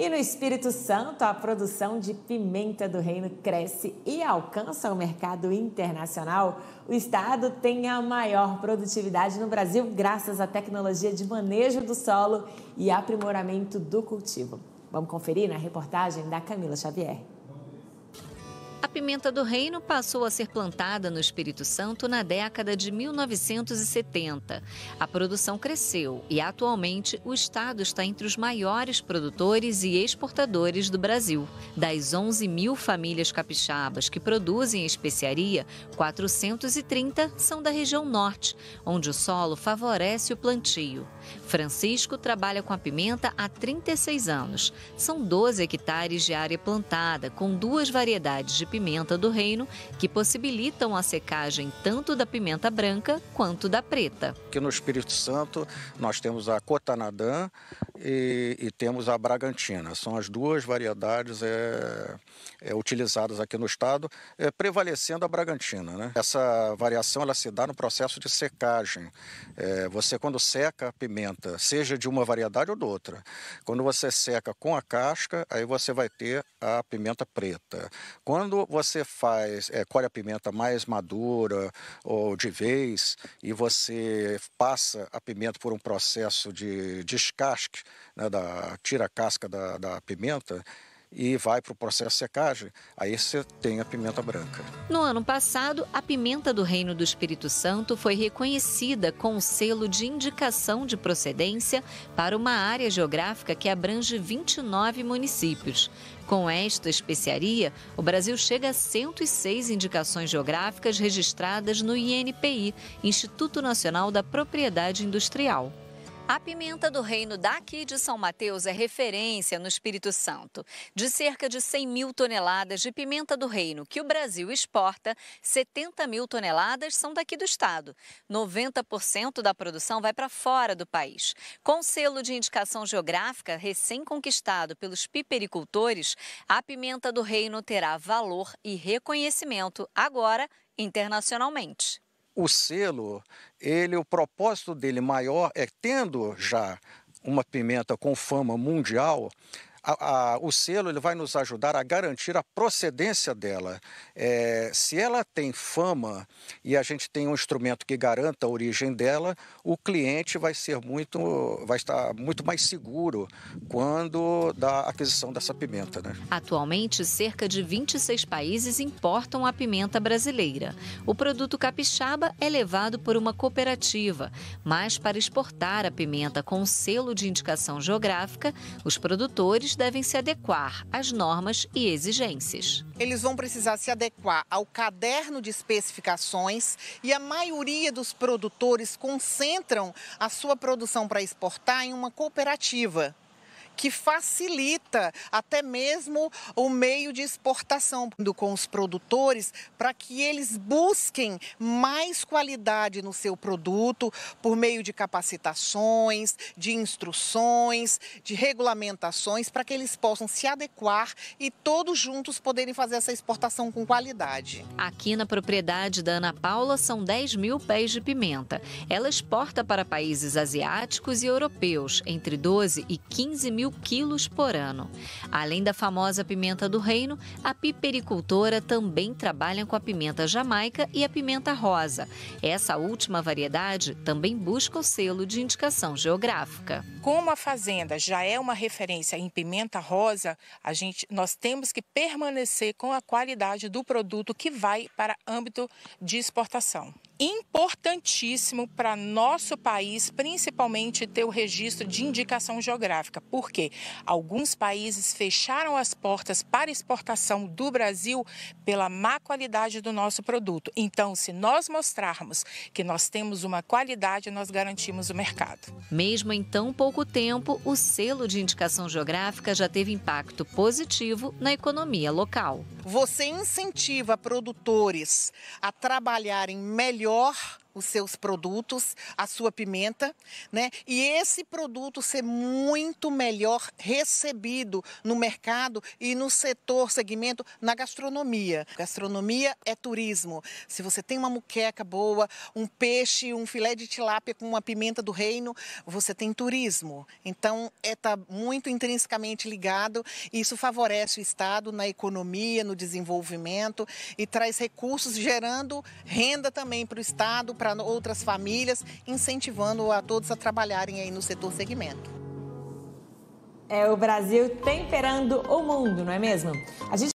E no Espírito Santo, a produção de pimenta do reino cresce e alcança o mercado internacional. O estado tem a maior produtividade no Brasil, graças à tecnologia de manejo do solo e aprimoramento do cultivo. Vamos conferir na reportagem da Camila Xavier. A pimenta do reino passou a ser plantada no Espírito Santo na década de 1970. A produção cresceu e, atualmente, o estado está entre os maiores produtores e exportadores do Brasil. Das 11 mil famílias capixabas que produzem especiaria, 430 são da região norte, onde o solo favorece o plantio. Francisco trabalha com a pimenta há 36 anos. São 12 hectares de área plantada, com duas variedades de pimenta do reino que possibilitam a secagem tanto da pimenta branca quanto da preta. Aqui no Espírito Santo nós temos a Cotanadã, e, e, temos a Bragantina. São as duas variedades é, é, utilizadas aqui no estado, é, prevalecendo a Bragantina. Né? Essa variação ela se dá no processo de secagem. É, você, quando seca a pimenta, seja de uma variedade ou de outra, quando você seca com a casca, aí você vai ter a pimenta preta. Quando você faz, é, colhe a pimenta mais madura ou de vez e você passa a pimenta por um processo de descasque, né, da, tira a casca da, da pimenta e vai para o processo de secagem, aí você tem a pimenta branca. No ano passado, a pimenta do Reino do Espírito Santo foi reconhecida com o selo de indicação de procedência para uma área geográfica que abrange 29 municípios. Com esta especiaria, o Brasil chega a 106 indicações geográficas registradas no INPI, Instituto Nacional da Propriedade Industrial. A pimenta do reino daqui de São Mateus é referência no Espírito Santo. De cerca de 100 mil toneladas de pimenta do reino que o Brasil exporta, 70 mil toneladas são daqui do estado. 90% da produção vai para fora do país. Com selo de indicação geográfica recém-conquistado pelos pipericultores, a pimenta do reino terá valor e reconhecimento agora internacionalmente o selo, ele, o propósito dele maior é tendo já uma pimenta com fama mundial, a, a, o selo ele vai nos ajudar a garantir a procedência dela. É, se ela tem fama e a gente tem um instrumento que garanta a origem dela, o cliente vai ser muito, vai estar muito mais seguro quando da aquisição dessa pimenta. Né? Atualmente, cerca de 26 países importam a pimenta brasileira. O produto capixaba é levado por uma cooperativa, mas para exportar a pimenta com selo de indicação geográfica, os produtores devem se adequar às normas e exigências. Eles vão precisar se adequar ao caderno de especificações e a maioria dos produtores concentram a sua produção para exportar em uma cooperativa que facilita até mesmo o meio de exportação com os produtores para que eles busquem mais qualidade no seu produto por meio de capacitações, de instruções, de regulamentações para que eles possam se adequar e todos juntos poderem fazer essa exportação com qualidade. Aqui na propriedade da Ana Paula são 10 mil pés de pimenta. Ela exporta para países asiáticos e europeus entre 12 e 15 mil mil quilos por ano. Além da famosa pimenta do reino, a pipericultora também trabalha com a pimenta jamaica e a pimenta rosa. Essa última variedade também busca o selo de indicação geográfica. Como a fazenda já é uma referência em pimenta rosa, a gente, nós temos que permanecer com a qualidade do produto que vai para âmbito de exportação importantíssimo para nosso país, principalmente ter o registro de indicação geográfica, porque alguns países fecharam as portas para exportação do Brasil pela má qualidade do nosso produto. Então, se nós mostrarmos que nós temos uma qualidade, nós garantimos o mercado. Mesmo em tão pouco tempo, o selo de indicação geográfica já teve impacto positivo na economia local. Você incentiva produtores a trabalharem melhor maior os seus produtos, a sua pimenta, né? E esse produto ser muito melhor recebido no mercado e no setor, segmento, na gastronomia. Gastronomia é turismo. Se você tem uma muqueca boa, um peixe, um filé de tilápia com uma pimenta do reino, você tem turismo. Então, está é, tá muito intrinsecamente ligado e isso favorece o Estado na economia, no desenvolvimento e traz recursos, gerando renda também para o Estado, para para outras famílias, incentivando a todos a trabalharem aí no setor segmento. É o Brasil temperando o mundo, não é mesmo? A gente